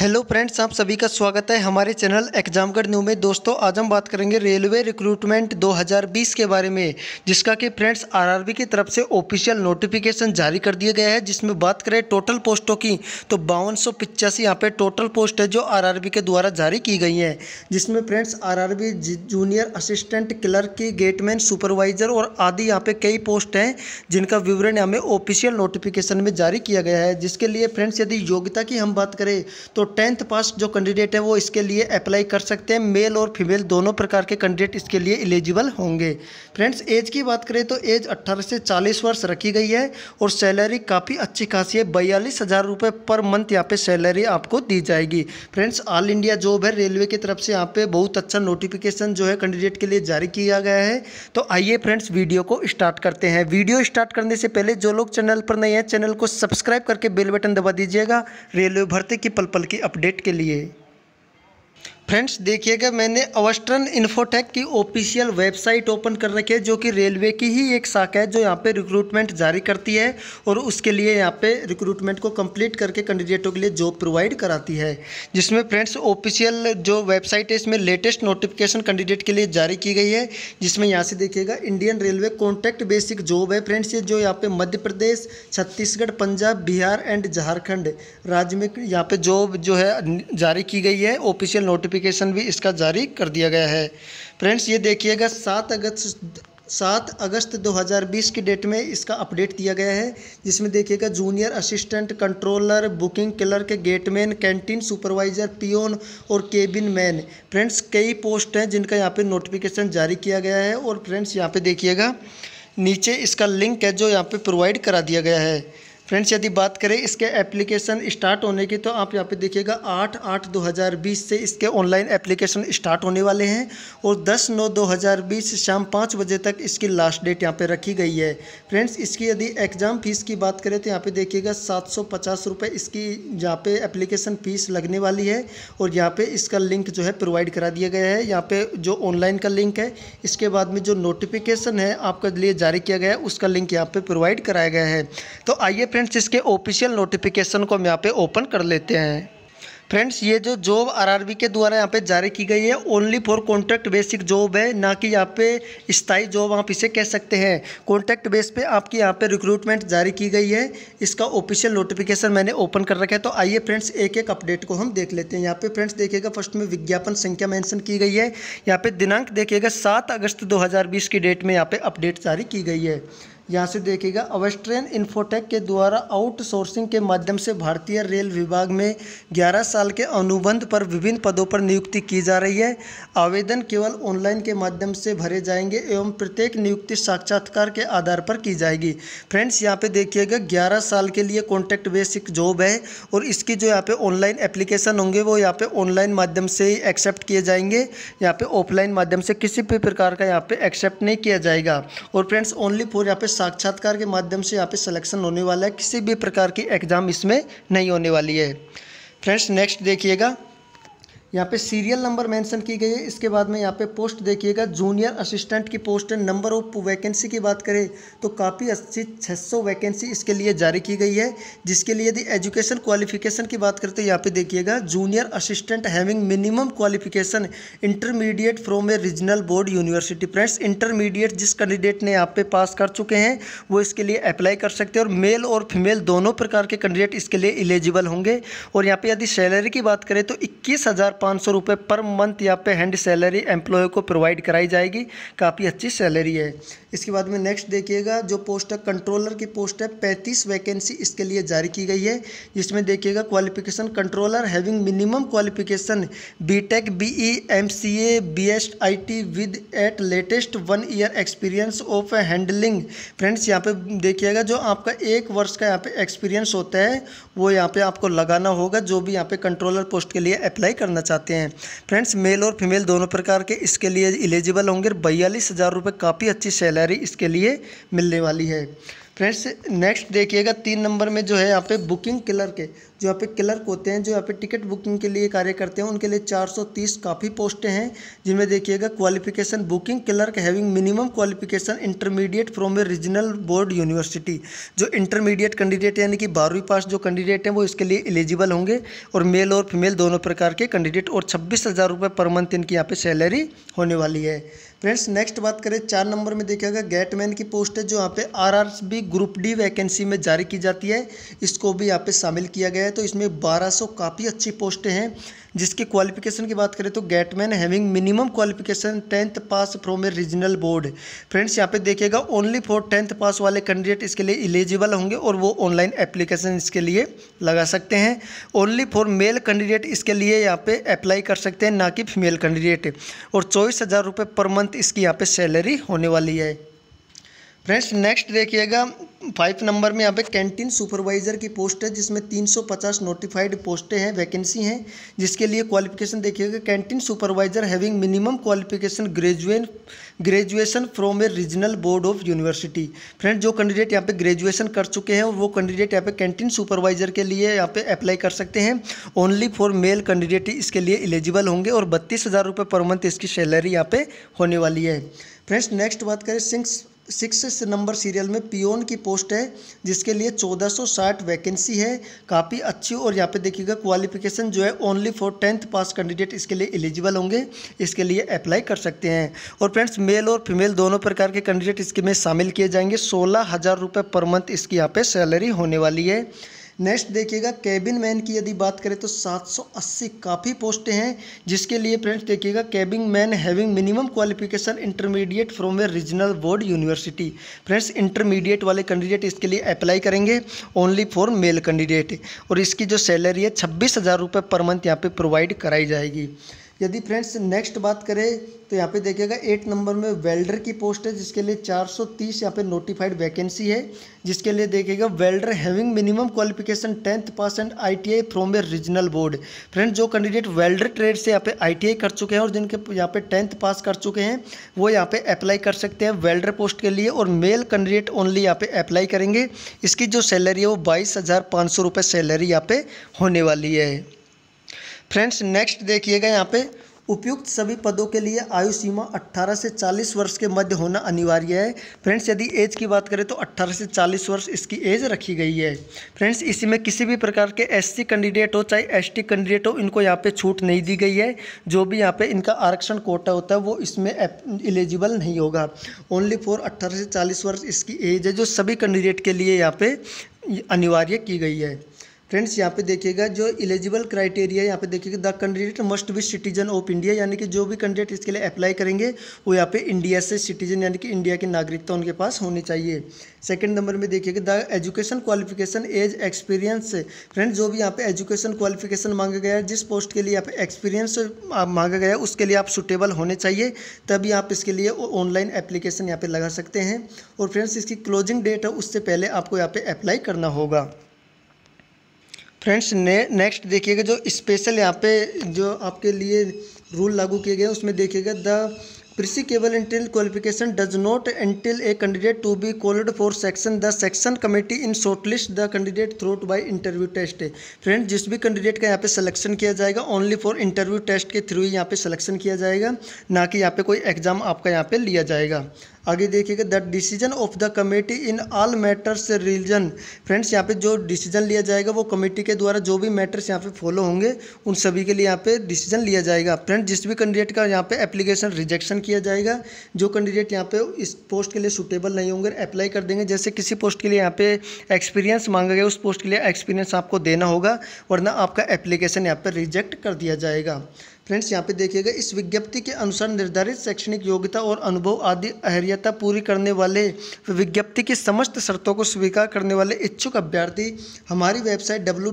hello friends आप सभी का स्वागत है हमारे चैनल एग्जामगढ़ न्यू में दोस्तों आज हम बात करेंगे रेलवे रिक्रूटमेंट 2020 के बारे में जिसका कि फ्रेंड्स आरआरबी की तरफ से ऑफिशियल नोटिफिकेशन जारी कर दिया गया है जिसमें बात करें टोटल पोस्टों की तो बावन सौ पिचासी यहाँ पर टोटल पोस्ट है जो आर के द्वारा जारी की गई हैं जिसमें friends are junior assistant clerk की गेटमैन सुपरवाइज़र और आदि यहाँ पर कई पोस्ट हैं जिनका विवरण हमें ऑफिशियल नोटिफिकेशन में जारी किया गया है जिसके लिए फ्रेंड्स यदि योग्यता की हम बात करें तो टेंथ पास जो कैंडिडेट है वो इसके लिए अप्लाई कर सकते हैं मेल और फीमेल दोनों प्रकार के कैंडिडेट इसके लिए एलिजिबल होंगे फ्रेंड्स एज की बात करें तो एज 18 से 40 वर्ष रखी गई है और सैलरी काफ़ी अच्छी खासी है बयालीस हज़ार रुपये पर मंथ यहाँ पे सैलरी आपको दी जाएगी फ्रेंड्स ऑल इंडिया जॉब है रेलवे की तरफ से यहाँ पे बहुत अच्छा नोटिफिकेशन जो है कैंडिडेट के लिए जारी किया गया है तो आइए फ्रेंड्स वीडियो को स्टार्ट करते हैं वीडियो स्टार्ट करने से पहले जो लोग चैनल पर नए हैं चैनल को सब्सक्राइब करके बेल बटन दबा दीजिएगा रेलवे भर्ती की पल पल की अपडेट के लिए फ्रेंड्स देखिएगा मैंने अवस्टर्न इन्फोटेक की ऑफिशियल वेबसाइट ओपन कर रखी है जो कि रेलवे की ही एक शाखा है जो यहाँ पे रिक्रूटमेंट जारी करती है और उसके लिए यहाँ पे रिक्रूटमेंट को कंप्लीट करके कैंडिडेटों के लिए जॉब प्रोवाइड कराती है जिसमें फ्रेंड्स ऑफिशियल जो वेबसाइट है इसमें लेटेस्ट नोटिफिकेशन कैंडिडेट के लिए जारी की गई है जिसमें यहाँ से देखिएगा Indian railway contract basic job है फ्रेंड्स ये जो यहाँ पर मध्य प्रदेश छत्तीसगढ़ पंजाब बिहार एंड झारखंड राज्य में यहाँ पर जॉब जो है जारी की गई है ऑफिशियल नोटिफिक नोटिफिकेशन भी इसका जारी कर दिया गया है फ्रेंड्स ये देखिएगा सात अगस्त सात अगस्त 2020 की डेट में इसका अपडेट दिया गया है जिसमें देखिएगा junior assistant controller booking clerk gateman canteen supervisor peon और केबिन मैन फ्रेंड्स कई पोस्ट हैं जिनका यहाँ पे नोटिफिकेशन जारी किया गया है और फ्रेंड्स यहाँ पे देखिएगा नीचे इसका लिंक है जो यहाँ पे प्रोवाइड करा दिया गया है फ्रेंड्स यदि बात करें इसके एप्लीकेशन स्टार्ट होने की तो आप यहाँ पे देखिएगा आठ आठ दो हज़ार बीस से इसके ऑनलाइन एप्लीकेशन स्टार्ट होने वाले हैं और दस नौ दो हज़ार बीस शाम पाँच बजे तक इसकी लास्ट डेट यहाँ पे रखी गई है फ्रेंड्स इसकी यदि एग्ज़ाम फ़ीस की बात करें तो यहाँ पे देखिएगा सात सौ पचास रुपये इसकी यहाँ पे एप्लीकेशन फ़ीस लगने वाली है और यहाँ पर इसका लिंक जो है प्रोवाइड करा दिया गया है यहाँ पर जो ऑनलाइन का लिंक है इसके बाद में जो नोटिफिकेशन है आपके लिए जारी किया गया है उसका लिंक यहाँ पर प्रोवाइड कराया गया है तो आइए फ्रेंड्स इसके ऑफिशियल नोटिफिकेशन को हम यहाँ पे ओपन कर लेते हैं फ्रेंड्स ये जो जॉब आरआरबी के द्वारा यहाँ पे जारी की गई है only for contract basic job है ना कि यहाँ पे स्थायी जॉब आप इसे कह सकते हैं कॉन्ट्रैक्ट बेस पे आपकी यहाँ पे रिक्रूटमेंट जारी की गई है इसका ऑफिशियल नोटिफिकेशन मैंने ओपन कर रखा है तो आइए फ्रेंड्स एक एक अपडेट को हम देख लेते हैं यहाँ पे फ्रेंड्स देखिएगा फर्स्ट में विज्ञापन संख्या मैंशन की गई है यहाँ पर दिनांक देखिएगा सात अगस्त दो की डेट में यहाँ पर अपडेट जारी की गई है यहाँ से देखिएगा अवेस्ट्रेन इन्फोटेक के द्वारा आउटसोर्सिंग के माध्यम से भारतीय रेल विभाग में 11 साल के अनुबंध पर विभिन्न पदों पर नियुक्ति की जा रही है आवेदन केवल ऑनलाइन के माध्यम से भरे जाएंगे एवं प्रत्येक नियुक्ति साक्षात्कार के आधार पर की जाएगी फ्रेंड्स यहाँ पे देखिएगा ग्यारह साल के लिए कॉन्ट्रैक्ट बेसिक जॉब है और इसकी जो यहाँ पे ऑनलाइन एप्लीकेशन होंगे वो यहाँ पे ऑनलाइन माध्यम से ही एक्सेप्ट किए जाएंगे यहाँ पे ऑफलाइन माध्यम से किसी भी प्रकार का यहाँ पे एक्सेप्ट नहीं किया जाएगा और फ्रेंड्स ओनली फॉर यहाँ पे साक्षात्कार के माध्यम से यहाँ पे सिलेक्शन होने वाला है किसी भी प्रकार की एग्ज़ाम इसमें नहीं होने वाली है फ्रेंड्स नेक्स्ट देखिएगा यहाँ पे सीरियल नंबर मेंशन की गई है इसके बाद में यहाँ पे पोस्ट देखिएगा जूनियर असिस्टेंट की पोस्ट नंबर ऑफ वैकेंसी की बात करें तो काफ़ी अच्छी 600 वैकेंसी इसके लिए जारी की गई है जिसके लिए यदि एजुकेशन क्वालिफिकेशन की बात करते हैं यहाँ पे देखिएगा junior assistant having minimum qualification intermediate from a regional board university friends intermediate जिस कैंडिडेट ने यहाँ पे पास कर चुके हैं वो इसके लिए अप्लाई कर सकते हैं और मेल और फीमेल दोनों प्रकार के कैंडिडेट इसके लिए एलिजिबल होंगे और यहाँ पर यदि सैलरी की बात करें तो इक्कीस हज़ार पाँच सौ रुपये पर मंथ यहाँ पे हैंड सैलरी एम्प्लॉय को प्रोवाइड कराई जाएगी काफ़ी अच्छी सैलरी है इसके बाद में नेक्स्ट देखिएगा जो पोस्ट है कंट्रोलर की पोस्ट है पैंतीस वैकेंसी इसके लिए जारी की गई है जिसमें देखिएगा qualification controller having minimum qualification B tech B E M C A B S I T with at latest one year experience of handling friends यहाँ पे देखिएगा जो आपका एक वर्ष का यहाँ पे एक्सपीरियंस होता है वो यहाँ पे आपको लगाना होगा जो भी यहाँ पे कंट्रोलर पोस्ट के लिए अप्लाई करना चाहिए चाहते हैं फ्रेंड्स मेल और फीमेल दोनों प्रकार के इसके लिए एलिजिबल होंगे बयालीस हज़ार रुपये काफ़ी अच्छी सैलरी इसके लिए मिलने वाली है फ्रेंड्स नेक्स्ट देखिएगा तीन नंबर में जो है यहाँ पे बुकिंग क्लर्क है जो यहाँ पे क्लर्क होते हैं जो यहाँ पे टिकट बुकिंग के लिए कार्य करते हैं उनके लिए 430 काफ़ी पोस्टें हैं जिनमें देखिएगा qualification booking clerk having minimum qualification intermediate from a regional board university जो इंटरमीडिएट कैंडिडेट यानी कि बारहवीं पास जो कैंडिडेट हैं वो इसके लिए एलिजिबल होंगे और मेल और फीमेल दोनों प्रकार के कैंडिडेट और छब्बीस हज़ार पर मंथ इनकी यहाँ पर सैलरी होने वाली है फ्रेंड्स नेक्स्ट बात करें चार नंबर में देखिएगा गेटमैन की पोस्ट है जो यहाँ पे आरआरबी ग्रुप डी वैकेंसी में जारी की जाती है इसको भी यहाँ पे शामिल किया गया है जाए तो इसमें 1200 काफ़ी अच्छी पोस्टें हैं जिसकी क्वालिफिकेशन की बात करें तो gateman having minimum qualification tenth pass from a regional board friends यहाँ पे देखिएगा ओनली फॉर टेंथ पास वाले कैंडिडेट इसके लिए एलिजिबल होंगे और वो ऑनलाइन एप्लीकेशन इसके लिए लगा सकते हैं ओनली फॉर मेल कैंडिडेट इसके लिए यहाँ पे अप्लाई कर सकते हैं ना कि फीमेल कैंडिडेट और चौबीस हज़ार पर मंथ इसकी यहाँ पर सैलरी होने वाली है फ्रेंड्स नेक्स्ट देखिएगा फाइव नंबर में यहाँ पे कैंटीन सुपरवाइज़र की पोस्ट है जिसमें 350 नोटिफाइड पोस्टें हैं वैकेंसी हैं जिसके लिए क्वालिफिकेशन देखिएगा canteen supervisor having minimum qualification graduate graduation from a regional board of university friends जो कैंडिडेट यहाँ पे ग्रेजुएशन कर चुके हैं और वो कैंडिडेट यहाँ पे कैंटीन सुपरवाइज़र के लिए यहाँ पे अप्लाई कर सकते हैं ओनली फॉर मेल कैंडिडेट इसके लिए एलिजिबल होंगे और बत्तीस हज़ार रुपये पर मंथ इसकी सैलरी यहाँ पे होने वाली है फ्रेंड्स नेक्स्ट बात करें सिंस सिक्स नंबर सीरियल में पियोन की पोस्ट है जिसके लिए 1460 वैकेंसी है काफ़ी अच्छी और यहाँ पे देखिएगा क्वालिफिकेशन जो है only for tenth pass candidate इसके लिए एलिजिबल होंगे इसके लिए अप्लाई कर सकते हैं और फ्रेंड्स मेल और फीमेल दोनों प्रकार के कैंडिडेट इसके में शामिल किए जाएंगे सोलह हज़ार रुपये पर मंथ इसकी यहाँ पर सैलरी होने वाली है नेक्स्ट देखिएगा कैबिन मैन की यदि बात करें तो 780 काफ़ी पोस्टें हैं जिसके लिए फ्रेंड्स देखिएगा cabin man having minimum qualification intermediate from a regional board university friends intermediate वाले कैंडिडेट इसके लिए अप्लाई करेंगे ओनली फॉर मेल कैंडिडेट और इसकी जो सैलरी है छब्बीस हज़ार रुपये पर मंथ यहाँ पर प्रोवाइड कराई जाएगी यदि फ्रेंड्स नेक्स्ट बात करें तो यहाँ पे देखिएगा एट नंबर में वेल्डर की पोस्ट है जिसके लिए 430 यहाँ पे नोटिफाइड वैकेंसी है जिसके लिए देखिएगा welder having minimum qualification tenth pass and ITI from a regional board friends जो कैंडिडेट वेल्डर ट्रेड से यहाँ पे आईटीआई कर चुके हैं और जिनके यहाँ पे टेंथ पास कर चुके हैं वो यहाँ पे अप्लाई कर सकते हैं वेल्डर पोस्ट के लिए और मेल कैंडिडेट ओनली यहाँ पे अप्लाई करेंगे इसकी जो सैलरी है वो बाईस सैलरी यहाँ पे होने वाली है फ्रेंड्स नेक्स्ट देखिएगा यहाँ पे उपयुक्त सभी पदों के लिए आयु सीमा 18 से 40 वर्ष के मध्य होना अनिवार्य है फ्रेंड्स यदि एज की बात करें तो 18 से 40 वर्ष इसकी एज रखी गई है फ्रेंड्स इसी में किसी भी प्रकार के एससी कैंडिडेट हो चाहे एसटी कैंडिडेट हो इनको यहाँ पे छूट नहीं दी गई है जो भी यहाँ पे इनका आरक्षण कोटा होता है वो इसमें एलिजिबल नहीं होगा ओनली फॉर अट्ठारह से चालीस वर्ष इसकी एज है जो सभी कैंडिडेट के लिए यहाँ पर अनिवार्य की गई है फ्रेंड्स यहाँ पे देखिएगा जो एलिजिबल क्राइटेरिया यहाँ पे देखिएगा the candidate must be citizen of India यानी कि जो भी कैंडिडेट इसके लिए अप्लाई करेंगे वो यहाँ पे इंडिया से सिटीजन यानी कि इंडिया की नागरिकता उनके पास होनी चाहिए सेकंड नंबर में देखिएगा the education qualification age experience friends जो भी यहाँ पे एजुकेशन क्वालिफिकेशन मांगा गया है जिस पोस्ट के लिए यहाँ पे एक्सपीरियंस मांगा गया है उसके लिए आप सुटेबल होने चाहिए तभी आप इसके लिए ऑनलाइन एप्लीकेशन यहाँ पर लगा सकते हैं और फ्रेंड्स इसकी क्लोजिंग डेट है उससे पहले आपको यहाँ पर अप्लाई करना होगा फ्रेंड्स ने नेक्स्ट देखिएगा जो स्पेशल यहाँ पे जो आपके लिए रूल लागू किए गए हैं उसमें देखिएगा द प्रिसी केवल entitle qualification does not entitle a candidate to be called for section the section committee in shortlist the candidate through by interview test friend जिस भी कैंडिडेट का यहाँ पे सिलेक्शन किया जाएगा ओनली फॉर इंटरव्यू टेस्ट के थ्रू ही यहाँ पे सिलेक्शन किया जाएगा ना कि यहाँ पे कोई एग्जाम आपका यहाँ पे लिया जाएगा आगे देखिएगा the decision of the committee in all matters religion friends यहाँ पे जो डिसीजन लिया जाएगा वो कमेटी के द्वारा जो भी मैटर्स यहाँ पे फॉलो होंगे उन सभी के लिए यहाँ पे डिसीजन लिया जाएगा फ्रेंड जिस भी कैंडिडेट का यहाँ पे एप्लीकेशन रिजेक्शन किया जाएगा जो कैंडिडेट यहाँ पे इस पोस्ट के लिए सुटेबल नहीं होंगे अप्लाई कर देंगे जैसे किसी पोस्ट के लिए यहाँ पे एक्सपीरियंस मांगा गया उस पोस्ट के लिए एक्सपीरियंस आपको देना होगा वरना आपका एप्लीकेशन यहाँ पर रिजेक्ट कर दिया जाएगा फ्रेंड्स यहाँ पे देखिएगा इस विज्ञप्ति के अनुसार निर्धारित शैक्षणिक योग्यता और अनुभव आदि अहर्यता पूरी करने वाले विज्ञप्ति की समस्त शर्तों को स्वीकार करने वाले इच्छुक अभ्यर्थी हमारी वेबसाइट डब्ल्यू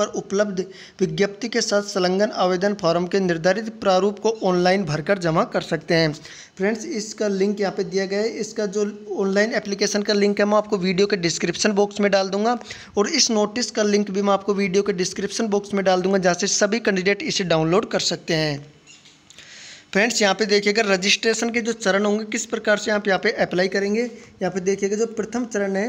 पर उपलब्ध विज्ञप्ति के साथ संलग्न आवेदन फॉर्म के निर्धारित प्रारूप को ऑनलाइन भरकर जमा कर सकते हैं फ्रेंड्स इसका लिंक यहाँ पे दिया गया है इसका जो ऑनलाइन एप्लीकेशन का लिंक है मैं आपको वीडियो के डिस्क्रिप्शन बॉक्स में डाल दूंगा और इस नोटिस का लिंक भी मैं आपको वीडियो के डिस्क्रिप्शन बॉक्स में डाल दूंगा में जहाँ से सभी कैंडिडेट इसे डाउनलोड कर सकते हैं फ्रेंड्स यहाँ पे देखिएगा रजिस्ट्रेशन के जो चरण होंगे किस प्रकार से आप यहाँ पे अप्लाई करेंगे यहाँ पे देखिएगा जो प्रथम चरण है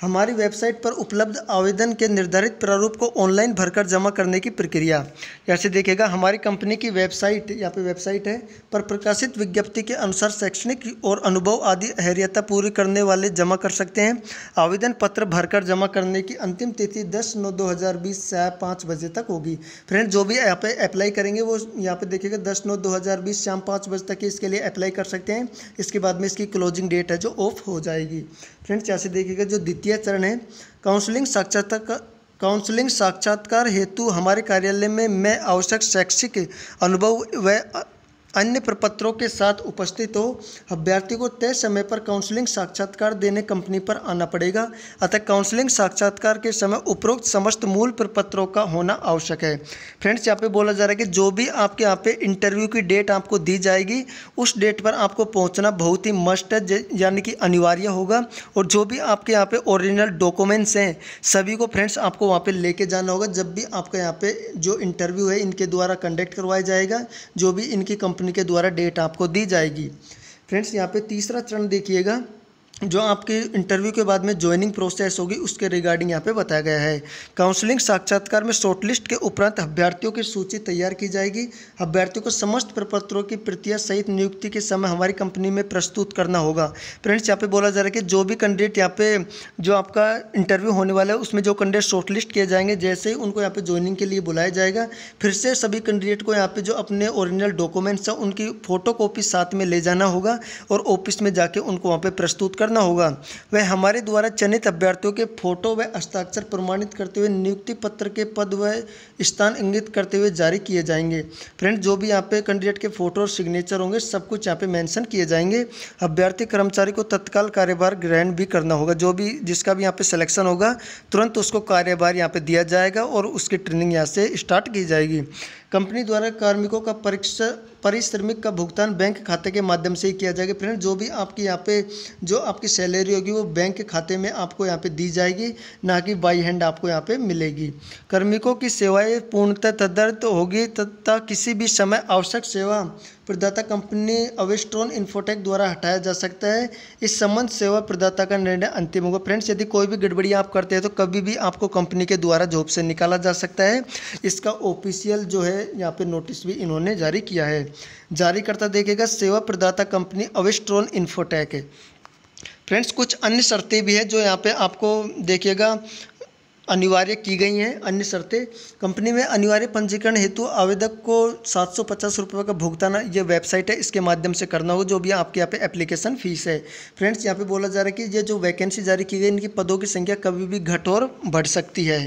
हमारी वेबसाइट पर उपलब्ध आवेदन के निर्धारित प्रारूप को ऑनलाइन भरकर जमा करने की प्रक्रिया जैसे देखेगा देखिएगा हमारी कंपनी की वेबसाइट यहाँ पे वेबसाइट है पर प्रकाशित विज्ञप्ति के अनुसार शैक्षणिक और अनुभव आदि अहरियता पूरी करने वाले जमा कर सकते हैं आवेदन पत्र भरकर जमा करने की अंतिम तिथि दस नौ दो हज़ार बीस पाँच बजे तक होगी फ्रेंड जो भी यहाँ पे अप्लाई करेंगे वो यहाँ पे देखिएगा दस नौ दो हज़ार बीस शाम पाँच बजे तक इसके लिए अप्लाई कर सकते हैं इसके बाद में इसकी क्लोजिंग डेट है जो ऑफ हो जाएगी फ्रेंड्स यहाँ से देखिएगा जो द्वितीय चरण है काउंसलिंग साक्षात्कार काउंसलिंग साक्षात्कार हेतु हमारे कार्यालय में मैं आवश्यक शैक्षिक अनुभव व अन्य प्रपत्रों के साथ उपस्थित हो अभ्यर्थी को तय समय पर काउंसलिंग साक्षात्कार देने कंपनी पर आना पड़ेगा अतः काउंसलिंग साक्षात्कार के समय उपरोक्त समस्त मूल प्रपत्रों का होना आवश्यक है फ्रेंड्स यहाँ पे बोला जा रहा है कि जो भी आपके यहाँ पे इंटरव्यू की डेट आपको दी जाएगी उस डेट पर आपको पहुँचना बहुत ही मस्ट है यानी कि अनिवार्य होगा और जो भी आपके यहाँ पर ओरिजिनल डॉक्यूमेंट्स हैं सभी को फ्रेंड्स आपको वहाँ पर लेके जाना होगा जब भी आपके यहाँ पर जो इंटरव्यू है इनके द्वारा कंडक्ट करवाया जाएगा जो भी इनकी कंपनी कंपनी के द्वारा डेट आपको दी जाएगी फ्रेंड्स यहाँ पे तीसरा चरण देखिएगा जो आपके इंटरव्यू के बाद में ज्वाइनिंग प्रोसेस होगी उसके रिगार्डिंग यहाँ पे बताया गया है काउंसलिंग साक्षात्कार में शॉर्टलिस्ट के उपरांत अभ्यर्थियों की सूची तैयार की जाएगी अभ्यर्थियों को समस्त प्रपत्रों की प्रतिया सहित नियुक्ति के समय हमारी कंपनी में प्रस्तुत करना होगा फ्रेंड्स यहाँ पे बोला जा रहा है कि जो भी कैंडिडेट यहाँ पे जो आपका इंटरव्यू होने वाला है उसमें जो कैंडिडेट शॉर्टलिस्ट किए जाएंगे जैसे ही उनको यहाँ पर ज्वाइनिंग के लिए बुलाया जाएगा फिर से सभी कैंडिडेट को यहाँ पर जो अपने ओरिजिनल डॉक्यूमेंट्स हैं उनकी फ़ोटो साथ में ले जाना होगा और ऑफिस में जाके उनको वहाँ पर प्रस्तुत कर करना होगा वह हमारे द्वारा चयनित अभ्यर्थियों के फोटो व हस्ताक्षर प्रमाणित करते हुए नियुक्ति पत्र के पद व स्थान इंगित करते हुए जारी किए जाएंगे फ्रेंड जो भी यहाँ पे कैंडिडेट के फोटो और सिग्नेचर होंगे सब कुछ यहाँ पे मेंशन किए जाएंगे अभ्यर्थी कर्मचारी को तत्काल कार्यभार ग्रहण भी करना होगा जो भी जिसका भी यहाँ पे सिलेक्शन होगा तुरंत उसको कार्यभार यहाँ पे दिया जाएगा और उसकी ट्रेनिंग यहाँ से स्टार्ट की जाएगी कंपनी द्वारा कार्मिकों का परीक्षा परिश्रमिक का भुगतान बैंक खाते के माध्यम से ही किया जाएगा फ्रेंड जो भी आपकी यहाँ पे जो आपकी सैलरी होगी वो बैंक के खाते में आपको यहाँ पे दी जाएगी ना कि बाई हैंड आपको यहाँ पे मिलेगी कार्मिकों की सेवाएं पूर्णतः तदर्थ होगी तथा किसी भी समय आवश्यक सेवा प्रदाता कंपनी अवेस्ट्रॉन इन्फोटेक द्वारा हटाया जा सकता है इस संबंध सेवा प्रदाता का निर्णय अंतिम होगा फ्रेंड्स यदि कोई भी गड़बड़ी आप करते हैं तो कभी भी आपको कंपनी के द्वारा जॉब से निकाला जा सकता है इसका ऑफिशियल जो है यहाँ पे नोटिस भी इन्होंने जारी किया है जारी करता देखेगा सेवा प्रदाता कंपनी अवेस्ट्रॉन इन्फोटेक फ्रेंड्स कुछ अन्य शर्तें भी है जो यहाँ पे आपको देखिएगा अनिवार्य की गई हैं अन्य शर्तें कंपनी में अनिवार्य पंजीकरण हेतु आवेदक को सात सौ पचास रुपये का भुगतान ये वेबसाइट है इसके माध्यम से करना होगा जो भी आपके यहाँ पे एप्लीकेशन फ़ीस है फ्रेंड्स यहाँ पे बोला जा रहा है कि ये जो वैकेंसी जारी की गई इनकी पदों की संख्या कभी भी घट और बढ़ सकती है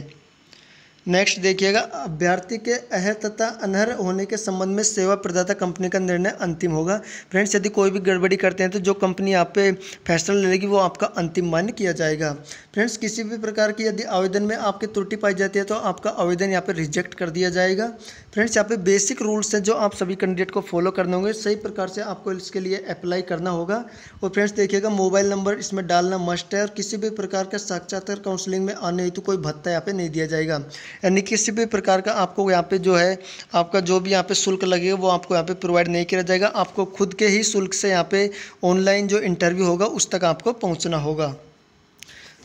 नेक्स्ट देखिएगा अभ्यर्थी के अहर तथा अनहर होने के संबंध में सेवा प्रदाता कंपनी का निर्णय अंतिम होगा फ्रेंड्स यदि कोई भी गड़बड़ी करते हैं तो जो कंपनी आप पे फैसला ले लेगी वो आपका अंतिम मान्य किया जाएगा फ्रेंड्स किसी भी प्रकार की यदि आवेदन में आपकी त्रुटि पाई जाती है तो आपका आवेदन यहाँ पर रिजेक्ट कर दिया जाएगा फ्रेंड्स यहाँ पे बेसिक रूल्स हैं जो आप सभी कैंडिडेट को फॉलो करने होंगे सही प्रकार से आपको इसके लिए अप्लाई करना होगा और फ्रेंड्स देखिएगा मोबाइल नंबर इसमें डालना मस्ट है और किसी भी प्रकार का साक्षात्कार काउंसलिंग में आने हेतु कोई भत्ता यहाँ पर नहीं दिया जाएगा यानी किसी भी प्रकार का आपको यहाँ पे जो है आपका जो भी यहाँ पे शुल्क लगेगा वो आपको यहाँ पे प्रोवाइड नहीं किया जाएगा आपको खुद के ही शुल्क से यहाँ पे ऑनलाइन जो इंटरव्यू होगा उस तक आपको पहुँचना होगा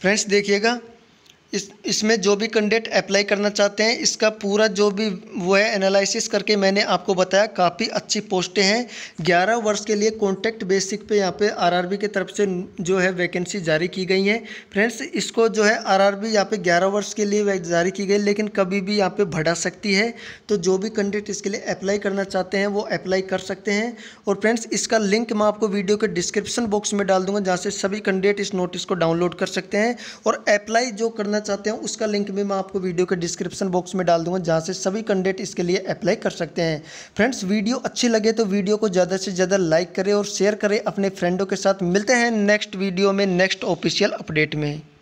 फ्रेंड्स देखिएगा इस इसमें जो भी कैंडिडेट अप्लाई करना चाहते हैं इसका पूरा जो भी वो है एनालिसिस करके मैंने आपको बताया काफ़ी अच्छी पोस्टें हैं 11 वर्ष के लिए कॉन्ट्रैक्ट बेसिक पे यहाँ पे आरआरबी की तरफ से जो है वैकेंसी जारी की गई है फ्रेंड्स इसको जो है आरआरबी यहाँ पे ग्यारह वर्ष के लिए जारी की गई लेकिन कभी भी यहाँ पर बढ़ा सकती है तो जो भी कैंडिडेट इसके लिए अप्लाई करना चाहते हैं वो अप्लाई कर सकते हैं और फ्रेंड्स इसका लिंक मैं आपको वीडियो के डिस्क्रिप्शन बॉक्स में डाल दूँगा जहाँ से सभी कैंडिडेट इस नोटिस को डाउनलोड कर सकते हैं और अप्लाई जो करना करना चाहते हैं उसका लिंक भी मैं आपको वीडियो के डिस्क्रिप्शन बॉक्स में डाल दूंगा जहाँ से सभी कैंडिडेट इसके लिए अप्लाई कर सकते हैं फ्रेंड्स वीडियो अच्छी लगे तो वीडियो को ज़्यादा से ज़्यादा लाइक करें और शेयर करें अपने फ्रेंडों के साथ मिलते हैं नेक्स्ट वीडियो में नेक्स्ट ऑफिशियल अपडेट में